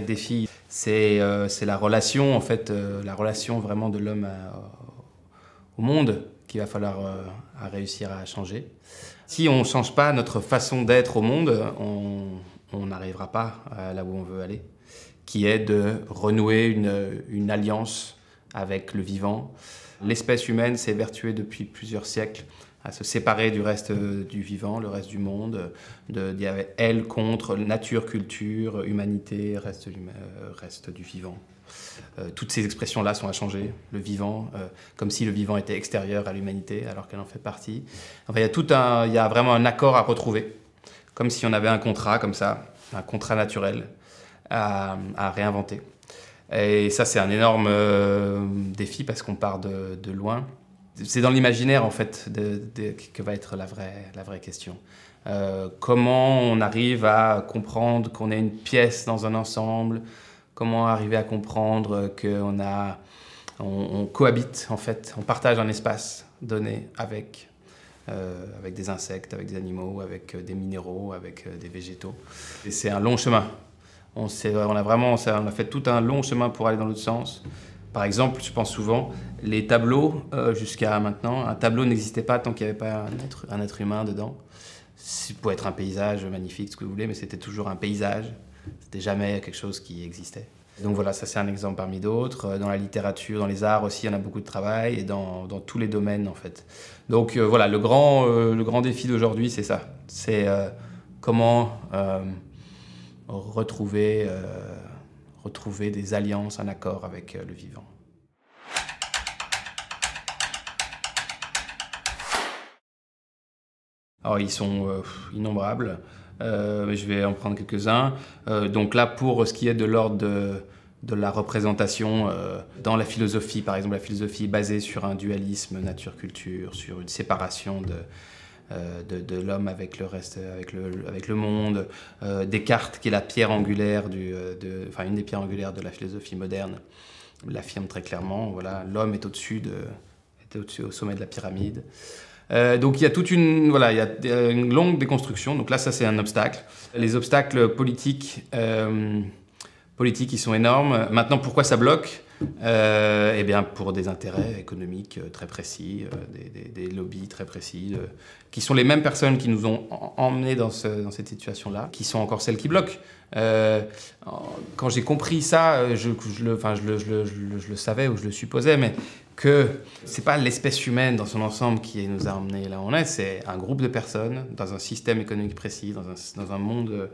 des défi, euh, c'est la relation, en fait, euh, la relation vraiment de l'homme au monde qu'il va falloir euh, réussir à changer. Si on ne change pas notre façon d'être au monde, on n'arrivera pas là où on veut aller, qui est de renouer une alliance avec le vivant. L'espèce humaine s'est vertuée depuis plusieurs siècles à se séparer du reste euh, du vivant, le reste du monde, de, avait elle contre nature, culture, humanité, reste, euh, reste du vivant. Euh, toutes ces expressions-là sont à changer. Le vivant, comme si le vivant était extérieur à l'humanité, alors qu'elle en fait partie. Enfin, il y a tout un, il y a vraiment un accord à retrouver, comme si on avait un contrat comme ça, un contrat naturel à, réinventer. Et ça, c'est un énorme défi parce qu'on part de loin c'est dans l'imaginaire en fait que va être la vraie, la vraie question. Euh, comment on arrive à comprendre qu'on est une pièce dans un ensemble Comment arriver à comprendre qu'on a, on, cohabite en fait, on partage un espace donné avec, euh, avec des insectes, avec des animaux, avec euh, des minéraux, avec des végétaux. Et c'est un long chemin. on a vraiment, on a fait tout un long chemin pour aller dans l'autre sens. Par exemple, je pense souvent, les tableaux, euh, jusqu'à maintenant, un tableau n'existait pas tant qu'il n'y avait pas un être, un être humain dedans. Ça pouvait être un paysage magnifique, ce que vous voulez, mais c'était toujours un paysage. C'était jamais quelque chose qui existait. Donc voilà, ça c'est un exemple parmi d'autres. Dans la littérature, dans les arts aussi, il y en a beaucoup de travail, et dans, tous les domaines en fait. Donc euh, voilà, le grand, euh, le grand défi d'aujourd'hui, c'est ça. C'est comment retrouver retrouver des alliances en accord avec euh, le vivant. Alors ah, ils sont euh, innombrables, euh, je vais en prendre quelques-uns. donc là, pour ce qui est de l'ordre de, la représentation dans la philosophie, par exemple la philosophie basée sur un dualisme nature-culture, sur une séparation de, euh, de, l'homme avec le reste, avec le, avec le monde, euh, Descartes qui est la pierre angulaire euh, de, enfin une des pierres angulaires de la philosophie moderne, l'affirme très clairement. Voilà, l'homme est au-dessus au sommet de la pyramide. donc il y a toute une, il a une longue déconstruction. Donc là, ça c'est un obstacle. Les obstacles politiques, politiques, ils sont énormes. Maintenant, pourquoi ça bloque euh, eh bien pour des intérêts économiques euh, très précis, euh, des, lobbies très précis, qui sont les mêmes personnes qui nous ont emmenés dans, cette situation-là, qui sont encore celles qui bloquent. quand j'ai compris ça, je, le, enfin, je, le, savais ou je le supposais, mais que c'est pas l'espèce humaine dans son ensemble qui nous a emmenés là où on est, c'est un groupe de personnes dans un système économique précis, dans un monde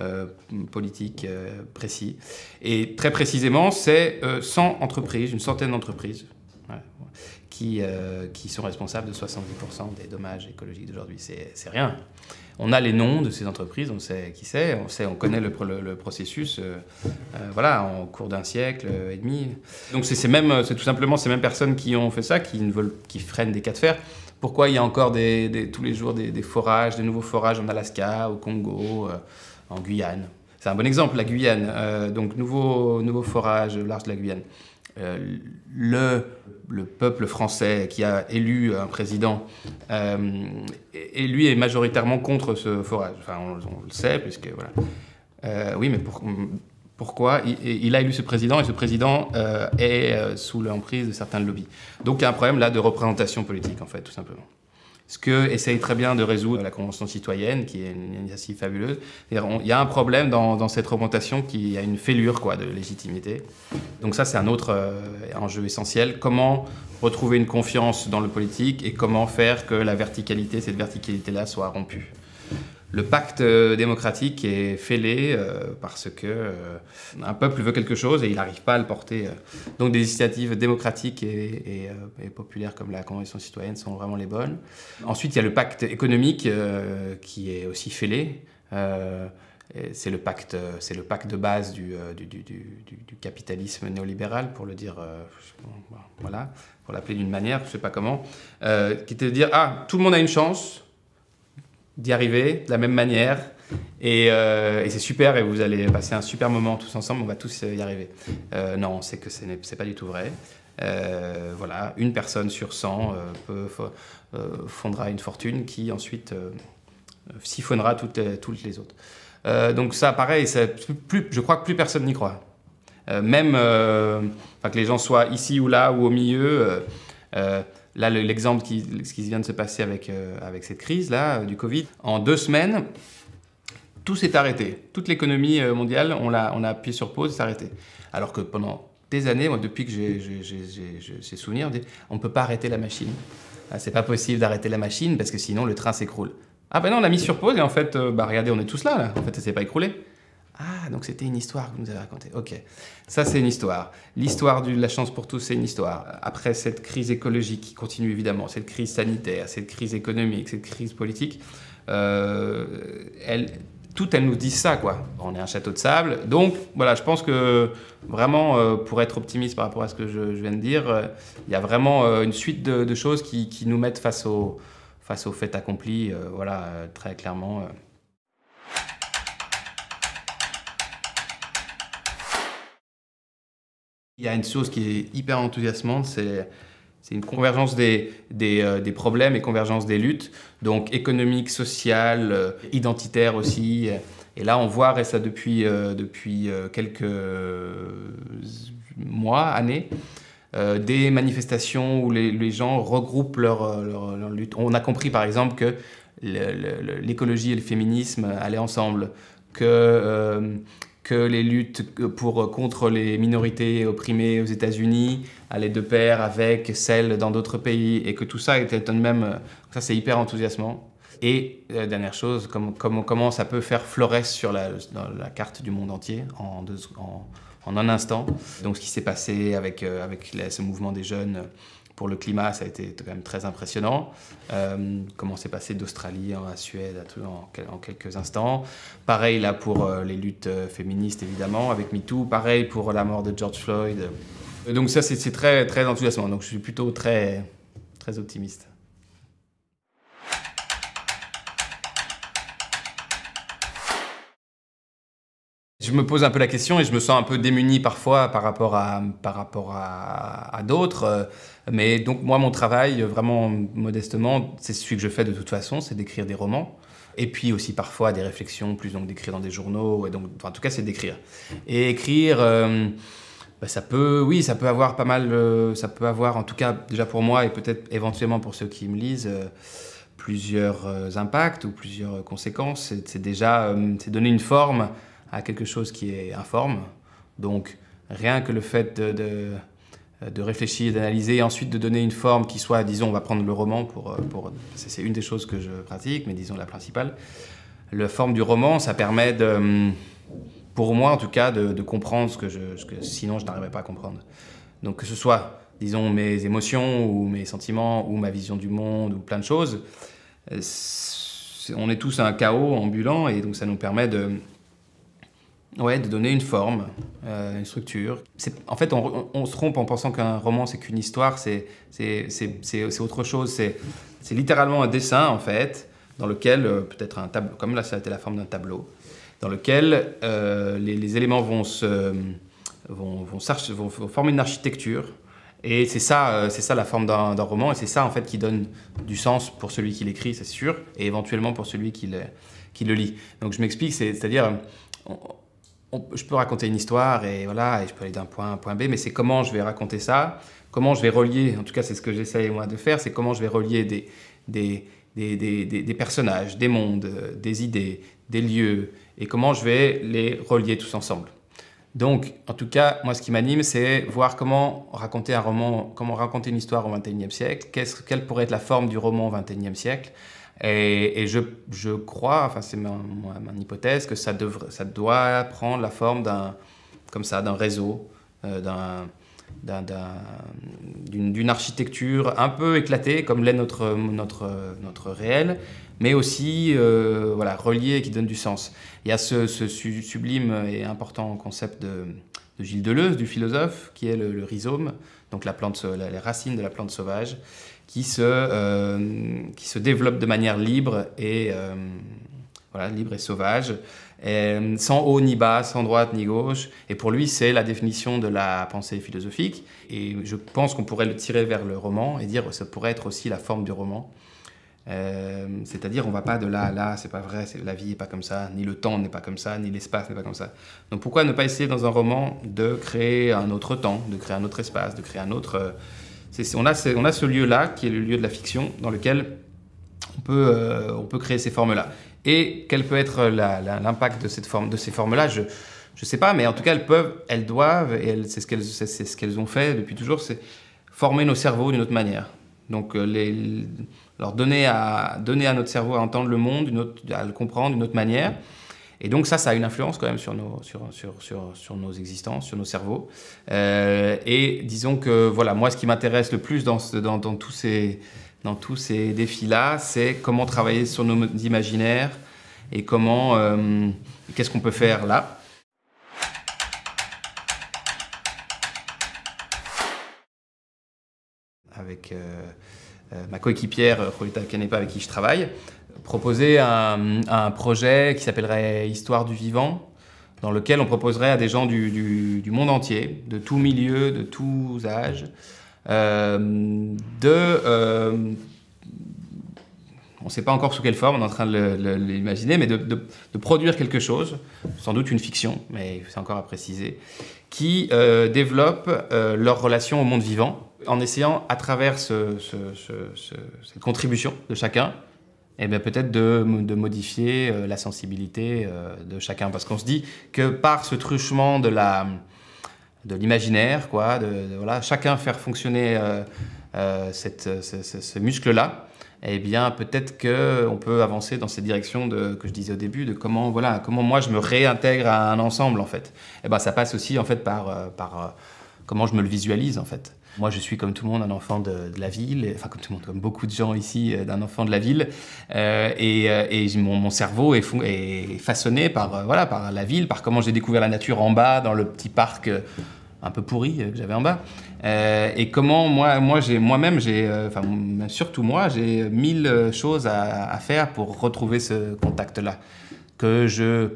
euh, politique euh, précis. Et très précisément, c'est 100 euh, entreprises, une centaine d'entreprises, qui, qui sont responsables de 70% des dommages écologiques d'aujourd'hui. C'est rien. On a les noms de ces entreprises, on sait qui c'est, on, sait, on connaît le, processus, voilà, en cours d'un siècle et demi. Donc c'est tout simplement ces mêmes personnes qui ont fait ça, qui, veulent, qui freinent des cas de fer. Pourquoi il y a encore tous les jours des, forages, des nouveaux forages en Alaska, au Congo en Guyane. C'est un bon exemple, la Guyane. Euh, donc, nouveau, nouveau forage large de la Guyane. Euh, le, le, peuple français qui a élu un président, euh, et, lui est majoritairement contre ce forage. Enfin, on, le sait, puisque voilà. oui, mais pourquoi il, a élu ce président et ce président est sous l'emprise de certains lobbies. Donc il y a un problème là de représentation politique, en fait, tout simplement. Ce que essaye très bien de résoudre la Convention citoyenne, qui est une initiative fabuleuse. Il y a un problème dans, cette remontation qui a une fêlure quoi, de légitimité. Donc ça, c'est un autre euh, enjeu essentiel. Comment retrouver une confiance dans le politique et comment faire que la verticalité, cette verticalité-là, soit rompue le pacte euh, démocratique est fêlé euh, parce que euh, un peuple veut quelque chose et il n'arrive pas à le porter. Donc des initiatives démocratiques et, populaires comme la Convention citoyenne sont vraiment les bonnes. Ensuite, il y a le pacte économique qui est aussi fêlé. c'est le, pacte, le pacte de base du, capitalisme néolibéral, pour le dire, voilà, pour l'appeler d'une manière, je ne sais pas comment, qui était de dire, ah, tout le monde a une chance, d'y arriver de la même manière. Euh, et, c'est super et vous allez passer un super moment tous ensemble, on va tous euh, y arriver. Euh, non, c'est que ce n'est pas du tout vrai. voilà, une personne sur 100 peut, fondera une fortune qui ensuite siphonnera toutes, toutes, les autres. donc ça, pareil, ça, plus, je crois que plus personne n'y croit. même que les gens soient ici ou là ou au milieu. Là, l'exemple qui, qui, vient de se passer avec, euh, avec cette crise-là, euh, du Covid, en deux semaines, tout s'est arrêté. Toute l'économie euh, mondiale, on a, on a appuyé sur pause, s'est arrêté. Alors que pendant des années, depuis que j'ai ces souvenirs, on ne peut pas arrêter la machine. Ah, c'est pas possible d'arrêter la machine parce que sinon le train s'écroule. Ah ben non, on a mis sur pause et en fait, bah regardez, on est tous là, En fait, ça s'est pas écroulé. Ah, donc c'était une histoire que vous nous avez racontée. Ok, ça c'est une histoire. L'histoire de la chance pour tous, c'est une histoire. Après cette crise écologique qui continue évidemment, cette crise sanitaire, cette crise économique, cette crise politique, euh, elle, tout elle nous dit ça quoi. On est un château de sable. Donc voilà, je pense que vraiment euh, pour être optimiste par rapport à ce que je, viens de dire, euh, il y a vraiment euh, une suite de, choses qui, nous mettent face au, face au fait accompli, voilà, très clairement. Il y a une chose qui est hyper enthousiasmante, c'est c'est une convergence des, des, euh, problèmes et convergence des luttes, donc économique, sociale, euh, identitaire aussi. Et là, on voit, et ça depuis, euh, depuis quelques mois, années, des manifestations où les, gens regroupent leurs leur, leur luttes. On a compris par exemple que l'écologie et le féminisme allaient ensemble, que que les luttes pour, contre les minorités opprimées aux États-Unis allaient de pair avec celles dans d'autres pays et que tout ça était tout de même. Ça, c'est hyper enthousiasmant. Et euh, dernière chose, comme, comment ça peut faire florès sur la, carte du monde entier en, en, un instant. Donc, ce qui s'est passé avec, euh, avec ce mouvement des jeunes pour le climat, ça a été quand même très impressionnant. Euh, comment c'est passé d'Australie à Suède à en, quelques instants. Pareil là pour euh, les luttes euh, féministes, évidemment, avec MeToo. Pareil pour la mort de George Floyd. Donc ça, c'est très, très enthousiasmant. Donc je suis plutôt très, très optimiste. je me pose un peu la question et je me sens un peu démuni parfois par rapport à, par rapport à, d'autres. Euh, mais donc moi, mon travail, euh, vraiment modestement, c'est celui que je fais de toute façon, c'est d'écrire des romans. Et puis aussi parfois des réflexions, plus donc d'écrire dans des journaux. Et donc, en tout cas, c'est d'écrire. Et écrire, euh, bah, ça peut, oui, ça peut avoir pas mal, ça peut avoir, en tout cas déjà pour moi et peut-être éventuellement pour ceux qui me lisent. plusieurs impacts ou plusieurs conséquences. C'est déjà c'est donner une forme à quelque chose qui est informe. Donc rien que le fait de, de, réfléchir, d'analyser et ensuite de donner une forme qui soit, disons, on va prendre le roman, pour, euh, pour c'est une des choses que je pratique, mais disons la principale. La forme du roman, ça permet de, mm, pour moi en tout cas, de, de comprendre ce que, je, ce que sinon je n'arriverais pas à comprendre. Donc que ce soit, disons, mes émotions ou mes sentiments ou ma vision du monde ou plein de choses, euh, on est tous un chaos ambulant et donc ça nous permet de, Ouais, de donner une forme, euh, une structure. En fait, on, se trompe en pensant qu'un roman, c'est qu'une histoire, c'est autre chose. C'est littéralement un dessin, en fait, dans lequel, euh, peut-être un tableau, comme là, ça a été la forme d'un tableau, dans lequel euh, les, les, éléments vont, se, vont, vont, former une architecture. Et c'est ça, c'est ça la forme d'un roman, et c'est ça, en fait, qui donne du sens pour celui qui l'écrit, c'est sûr, et éventuellement pour celui qui le, qui le lit. Donc, je m'explique, c'est-à-dire je peux raconter une histoire et voilà, et je peux aller d'un point à un point B, mais c'est comment je vais raconter ça, comment je vais relier, en tout cas c'est ce que j'essaye moi de faire, c'est comment je vais relier des, personnages, des mondes, des idées, des lieux, et comment je vais les relier tous ensemble. Donc, en tout cas, moi, ce qui m'anime, c'est voir comment raconter un roman, comment raconter une histoire au XXIe siècle, quelle pourrait être la forme du roman au XXIe siècle, et, je, je, crois, enfin c'est mon, hypothèse, que ça, ça doit prendre la forme d'un comme ça, d'un réseau, euh, d'une architecture un peu éclatée, comme l'est notre, notre, notre réel, mais aussi euh, voilà, reliée et qui donne du sens. Il y a ce, ce sublime et important concept de, Gilles Deleuze, du philosophe, qui est le, rhizome, donc la plante, les racines de la plante sauvage, qui se, euh, qui se développe de manière libre et, euh, voilà, libre et sauvage, euh, sans haut ni bas, sans droite ni gauche. Et pour lui, c'est la définition de la pensée philosophique. Et je pense qu'on pourrait le tirer vers le roman et dire que ça pourrait être aussi la forme du roman. c'est-à-dire, on va pas de là à là, c'est pas vrai, la vie n'est pas comme ça, ni le temps n'est pas comme ça, ni l'espace n'est pas comme ça. Donc pourquoi ne pas essayer dans un roman de créer un autre temps, de créer un autre espace, de créer un autre on, a, ce lieu-là, qui est le lieu de la fiction, dans lequel on peut, euh, créer ces formes-là. Et quel peut être l'impact de, ces formes-là Je ne sais pas, mais en tout cas, elles doivent, et c'est ce qu'elles ont fait depuis toujours, c'est former nos cerveaux d'une autre manière. Donc, euh, leur donner à, notre cerveau à entendre le monde, à le comprendre d'une autre manière. Et donc ça, ça a une influence quand même sur nos, existences, sur nos cerveaux. Euh, et disons que voilà, moi, ce qui m'intéresse le plus dans, tous ces, défis-là, c'est comment travailler sur nos imaginaires et comment, euh, qu'est-ce qu'on peut faire là. Avec euh, ma coéquipière, Rolita Canepa, avec qui je travaille, proposer un, projet qui s'appellerait Histoire du vivant, dans lequel on proposerait à des gens du, monde entier, de tous milieux, de tous âges, euh, de... Euh, on ne sait pas encore sous quelle forme, on est en train de l'imaginer, mais de, produire quelque chose, sans doute une fiction, mais c'est encore à préciser, qui euh, développe leur relation au monde vivant, en essayant, à travers cette contribution de chacun, et eh bien peut-être de, modifier euh, la sensibilité euh, de chacun. Parce qu'on se dit que par ce truchement de la de l'imaginaire, quoi, de, voilà, chacun faire fonctionner euh, cette, ce, muscle-là, et eh bien peut-être qu'on peut avancer dans cette direction de, que je disais au début, de comment, voilà, comment moi je me réintègre à un ensemble en fait. et eh ben ça passe aussi en fait par, par comment je me le visualise en fait. Moi, je suis comme tout le monde un enfant de, la ville, enfin comme tout le monde, comme beaucoup de gens ici, euh, d'un enfant de la ville. Euh, et, euh, mon, cerveau est, façonné par, voilà, par la ville, par comment j'ai découvert la nature en bas, dans le petit parc un peu pourri que j'avais en bas. et comment moi, moi moi-même, j'ai, surtout moi, j'ai mille choses à, à faire pour retrouver ce contact-là que je...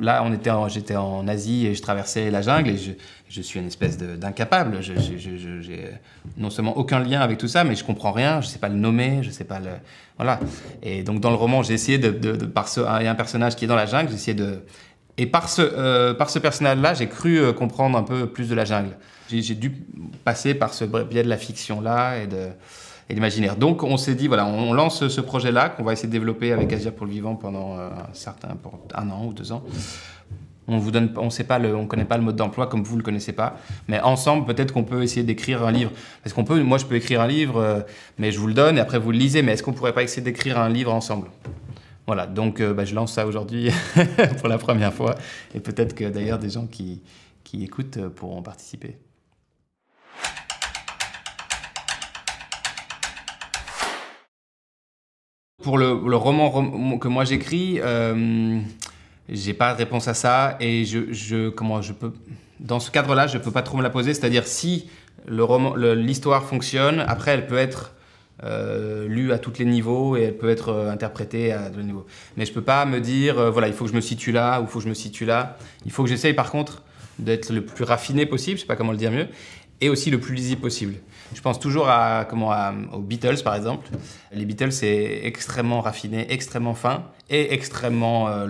Là, on était j'étais en Asie et je traversais la jungle et je, je suis une espèce d'incapable. Je, j'ai non seulement aucun lien avec tout ça, mais je comprends rien, je sais pas le nommer, je sais pas le... Voilà. Et donc dans le roman, j'ai essayé de... par ce, il y a un personnage qui est dans la jungle, j'ai essayé de... Et par ce, euh, par ce personnage-là, j'ai cru euh, comprendre un peu plus de la jungle. J'ai dû passer par ce biais de la fiction-là et de et l'imaginaire. Donc on s'est dit, voilà, on lance ce projet-là qu'on va essayer de développer avec Asia pour le vivant pendant euh, un certain, pour un an ou deux ans. On vous donne, on sait pas on connaît pas le mode d'emploi comme vous le connaissez pas, mais ensemble peut-être qu'on peut essayer d'écrire un livre. Parce qu'on peut, moi je peux écrire un livre, euh, mais je vous le donne et après vous le lisez. Mais est-ce qu'on pourrait pas essayer d'écrire un livre ensemble Voilà, donc euh, bah, je lance ça aujourd'hui pour la première fois et peut-être que d'ailleurs des gens qui qui écoutent pourront participer. Pour le, roman que moi j'écris, euh, j'ai pas de réponse à ça et je, comment je peux dans ce cadre-là, je peux pas trop me la poser. C'est-à-dire si le roman, l'histoire fonctionne, après elle peut être euh, lue à tous les niveaux et elle peut être euh, interprétée à tous les niveaux. Mais je peux pas me dire euh, voilà il faut que je me situe là ou il faut que je me situe là. Il faut que j'essaye par contre d'être le plus raffiné possible, je sais pas comment le dire mieux, et aussi le plus lisible possible. Je pense toujours à, comment, aux Beatles, par exemple. Les Beatles, c'est extrêmement raffiné, extrêmement fin et extrêmement euh,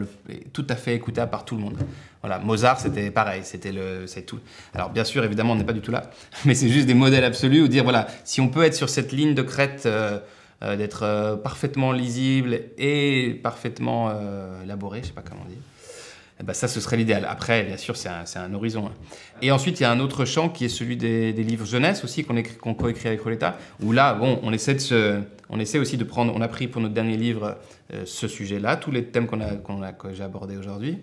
tout à fait écoutable par tout le monde. Voilà, Mozart, c'était pareil, c'était le, c'est tout. Alors bien sûr, évidemment, on n'est pas du tout là, mais c'est juste des modèles absolus où dire voilà, si on peut être sur cette ligne de crête. Euh, euh, d'être parfaitement lisible et parfaitement élaboré, je sais pas comment dire eh ben, ça, ce serait l'idéal. Après, bien sûr, c'est un, horizon. Hein. Et ensuite, il y a un autre champ qui est celui des, livres jeunesse aussi, qu'on coécrit avec Roletta, où là, bon, on essaie, de se, on essaie aussi de prendre, on a pris pour notre dernier livre euh, ce sujet-là, tous les thèmes qu'on a, qu'on a, j'ai abordés aujourd'hui,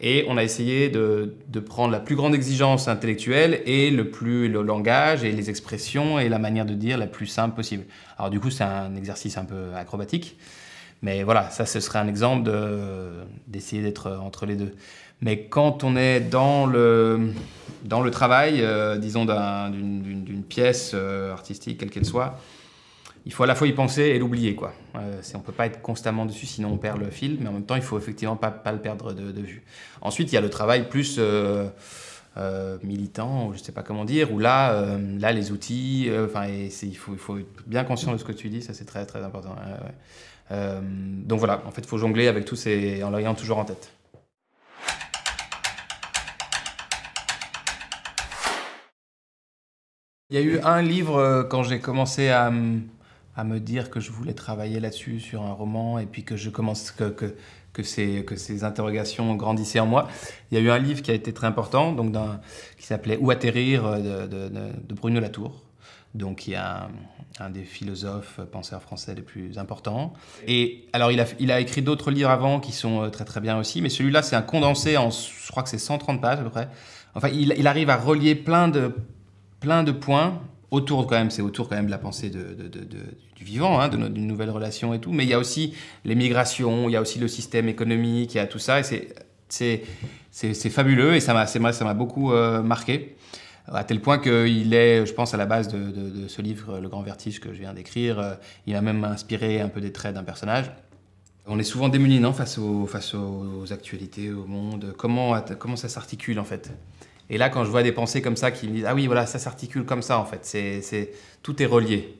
et on a essayé de, de, prendre la plus grande exigence intellectuelle et le plus le langage et les expressions et la manière de dire la plus simple possible. Alors du coup, c'est un exercice un peu acrobatique. Mais voilà, ça, ce serait un exemple d'essayer d'être euh, entre les deux. Mais quand on est dans le, dans le travail, euh, disons, d'une pièce euh, artistique, quelle qu'elle soit, il faut à la fois y penser et l'oublier. quoi. on ne peut pas être constamment dessus, sinon on perd le fil, mais en même temps, il faut effectivement pas, pas le perdre de, vue. Ensuite, il y a le travail plus militant, je ne sais pas comment dire, où là, là les outils, enfin, il faut, il faut être bien conscient de ce que tu dis, ça c'est très très important. Euh, donc voilà, en fait, il faut jongler avec tout, ces... en l'ayant toujours en tête. Il y a eu un livre euh, quand j'ai commencé à, me dire que je voulais travailler là-dessus, sur un roman, et puis que je commence que, ces, interrogations grandissaient en moi. Il y a eu un livre qui a été très important, qui s'appelait Où atterrir euh, de Bruno Latour, donc il y a un, des philosophes penseurs français les plus importants. Et alors il a, écrit d'autres livres avant qui sont euh, très très bien aussi, mais celui-là c'est un condensé en, je crois que c'est 130 pages à peu près. Enfin, il, arrive à relier plein de, plein de points autour quand même, c'est autour quand même de la pensée du vivant, hein, d'une nouvelle relation et tout. Mais il y a aussi les migrations, il y a aussi le système économique, il y a tout ça. Et c'est fabuleux et ça m'a, beaucoup euh, marqué à tel point qu'il est, je pense, à la base de, ce livre, Le Grand Vertige, que je viens d'écrire. Il a même inspiré un peu des traits d'un personnage. On est souvent démunis, non, face aux, face aux actualités, au monde. Comment, comment ça s'articule, en fait Et là, quand je vois des pensées comme ça qui me disent Ah oui, voilà, ça s'articule comme ça, en fait. C'est, tout est relié.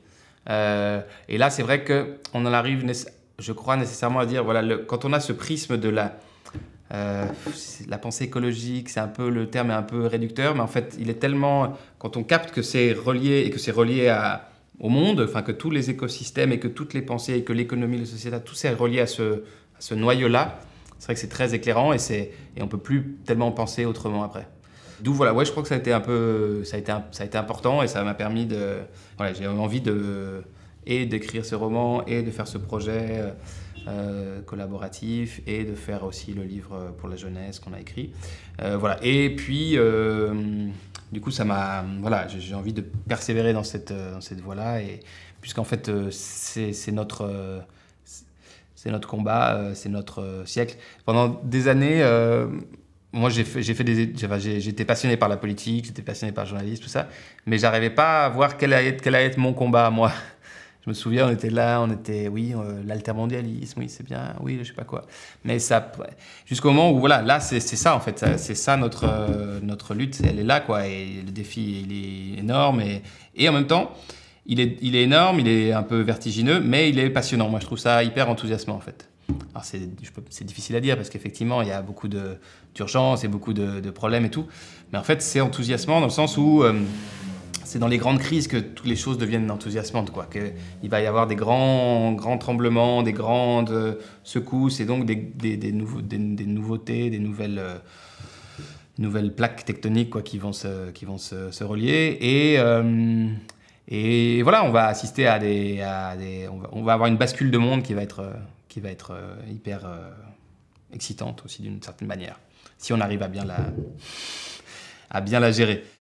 Euh, et là, c'est vrai qu'on en arrive, je crois, nécessairement à dire voilà, quand on a ce prisme de la, euh, la pensée écologique, c'est un peu le terme est un peu réducteur, mais en fait, il est tellement quand on capte que c'est relié et que c'est relié à, au monde, enfin que tous les écosystèmes et que toutes les pensées et que l'économie, la société, tout ça est relié à ce, à ce noyau-là. C'est vrai que c'est très éclairant et c'est et on peut plus tellement penser autrement après. D'où voilà, ouais, je crois que ça a été un peu, ça a été, ça a été important et ça m'a permis de, voilà, j'ai envie de et d'écrire ce roman et de faire ce projet. Euh, euh, collaboratif et de faire aussi le livre pour la jeunesse qu'on a écrit. Euh, voilà. Et puis, euh, du coup, ça m'a, voilà, j'ai envie de persévérer dans cette, dans cette voie-là, et puisqu'en fait, c'est notre c'est notre combat, c'est notre siècle. Pendant des années, moi j'ai fait, fait, des, j'étais passionné par la politique, j'étais passionné par le journalisme, tout ça, mais j'arrivais pas à voir quel allait, quel allait être mon combat à moi me souviens, on était là, on était, oui, euh, l'altermondialisme, oui, c'est bien, oui, je sais pas quoi. Mais ça, jusqu'au moment où, voilà, là, c'est ça, en fait, c'est ça notre, euh, notre lutte, elle est là, quoi, et le défi, il est énorme, et, et en même temps, il est, il est énorme, il est un peu vertigineux, mais il est passionnant. Moi, je trouve ça hyper enthousiasmant, en fait. Alors, c'est difficile à dire parce qu'effectivement, il y a beaucoup d'urgence et beaucoup de, de, problèmes et tout. Mais en fait, c'est enthousiasmant dans le sens où. Euh, c'est dans les grandes crises que toutes les choses deviennent enthousiasmantes, quoi. Que il va y avoir des grands, grands tremblements, des grandes euh, secousses, et donc des, des, nouveaux, des nouveautés, des nouvelles, euh, nouvelles plaques tectoniques, quoi, qui vont se, qui vont se, relier. Et, euh, et voilà, on va assister à des, à on, va, on, va, avoir une bascule de monde qui va être, qui va être hyper excitante aussi d'une certaine manière, si on arrive à bien la, à bien la gérer.